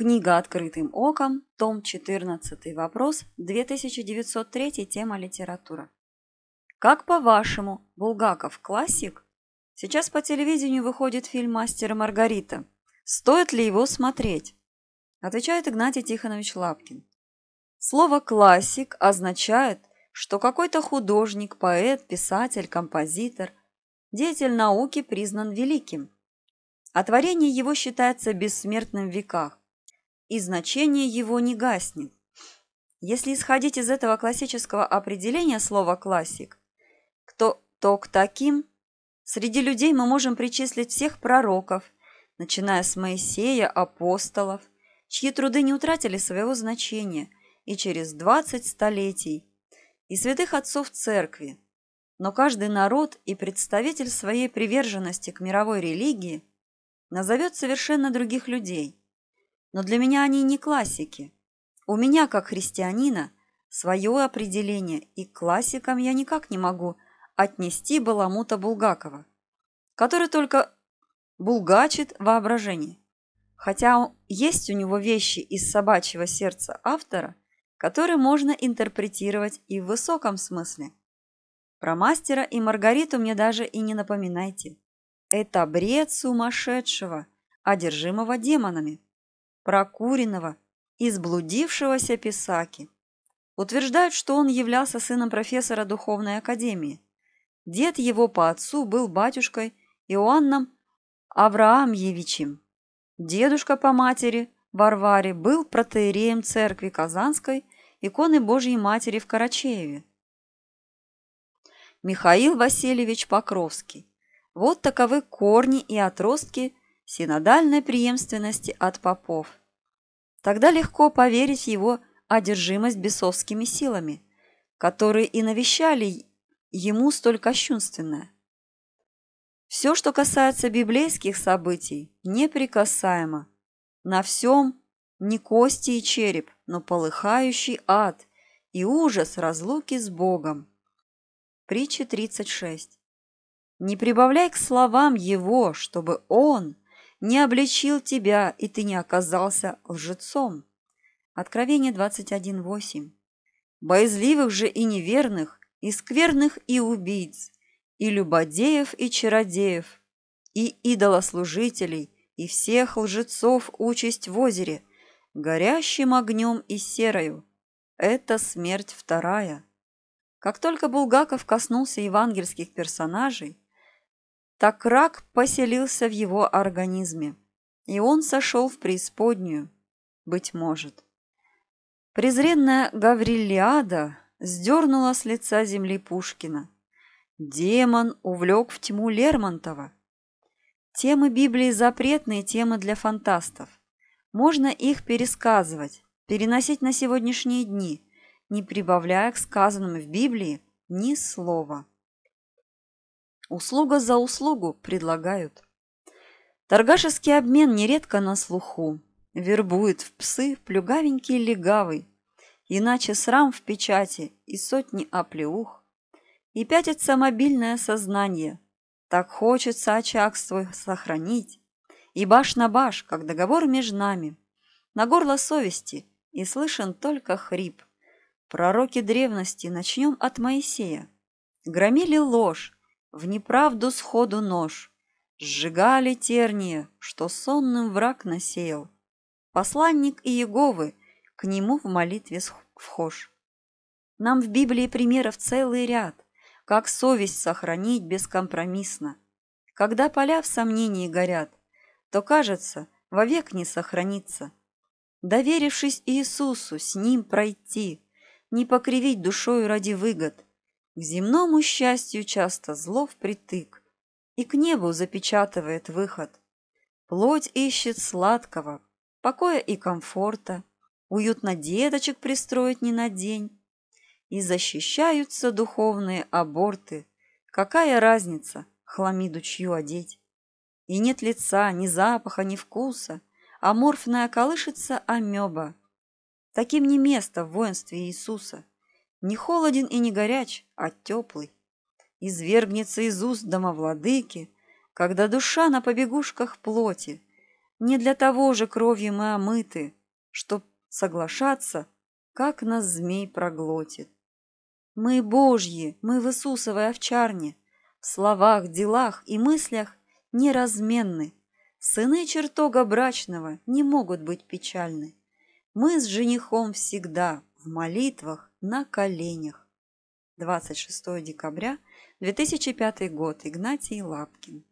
Книга «Открытым оком», том 14, вопрос, 2903, тема литература. Как по-вашему, Булгаков классик? Сейчас по телевидению выходит фильм «Мастер и Маргарита». Стоит ли его смотреть? Отвечает Игнатий Тихонович Лапкин. Слово «классик» означает, что какой-то художник, поэт, писатель, композитор, деятель науки признан великим. А творение его считается бессмертным в веках и значение его не гаснет. Если исходить из этого классического определения слова «классик», кто, то к таким среди людей мы можем причислить всех пророков, начиная с Моисея, апостолов, чьи труды не утратили своего значения и через 20 столетий, и святых отцов церкви. Но каждый народ и представитель своей приверженности к мировой религии назовет совершенно других людей – но для меня они не классики. У меня, как христианина, свое определение, и к классикам я никак не могу отнести Баламута Булгакова, который только булгачит воображение. Хотя есть у него вещи из собачьего сердца автора, которые можно интерпретировать и в высоком смысле. Про мастера и Маргариту мне даже и не напоминайте. Это бред сумасшедшего, одержимого демонами прокуренного и сблудившегося Писаки. Утверждают, что он являлся сыном профессора духовной академии. Дед его по отцу был батюшкой Иоанном Авраамьевичем. Дедушка по матери Варваре был протеереем церкви Казанской иконы Божьей Матери в Карачееве. Михаил Васильевич Покровский. Вот таковы корни и отростки синодальной преемственности от попов. Тогда легко поверить его одержимость бесовскими силами, которые и навещали ему столь кощунственное. Все, что касается библейских событий, неприкасаемо. На всем не кости и череп, но полыхающий ад и ужас разлуки с Богом. Притча 36. Не прибавляй к словам его, чтобы он – не обличил тебя, и ты не оказался лжецом. Откровение 21.8. Боязливых же и неверных, и скверных и убийц, и любодеев и чародеев, и идолослужителей, и всех лжецов участь в озере, горящим огнем и серою. Это смерть вторая. Как только Булгаков коснулся евангельских персонажей, так рак поселился в его организме, и он сошел в преисподнюю, быть может. Презренная Гаврилиада сдернула с лица земли Пушкина. Демон увлек в тьму Лермонтова. Темы Библии запретные темы для фантастов. Можно их пересказывать, переносить на сегодняшние дни, не прибавляя к сказанному в Библии ни слова. Услуга за услугу предлагают. Торгашеский обмен нередко на слуху. Вербует в псы плюгавенький легавый, иначе срам в печати и сотни оплеух. И пятится мобильное сознание. Так хочется очаг свой сохранить. И баш на баш, как договор между нами. На горло совести и слышен только хрип. Пророки древности начнем от Моисея. Громили ложь, в неправду сходу нож, сжигали тернии, что сонным враг насеял. Посланник Иеговы к нему в молитве вхож. Нам в Библии примеров целый ряд, как совесть сохранить бескомпромиссно. Когда поля в сомнении горят, то, кажется, вовек не сохранится. Доверившись Иисусу, с Ним пройти, не покривить душою ради выгод – к земному счастью часто зло впритык, и к небу запечатывает выход. Плоть ищет сладкого, покоя и комфорта, уютно деточек пристроить не на день. И защищаются духовные аборты. Какая разница, хламиду чью одеть? И нет лица, ни запаха, ни вкуса, аморфная колышется амеба. Таким не место в воинстве Иисуса. Не холоден и не горяч, а теплый. Извергнется из уст домовладыки, когда душа на побегушках плоти. Не для того же кровью мы омыты, чтоб соглашаться, как нас змей проглотит. Мы божьи, мы в Иисусовой овчарне, в словах, делах и мыслях неразменны. Сыны чертога брачного не могут быть печальны. Мы с женихом всегда в молитвах на коленях. 26 декабря 2005 год. Игнатий Лапкин.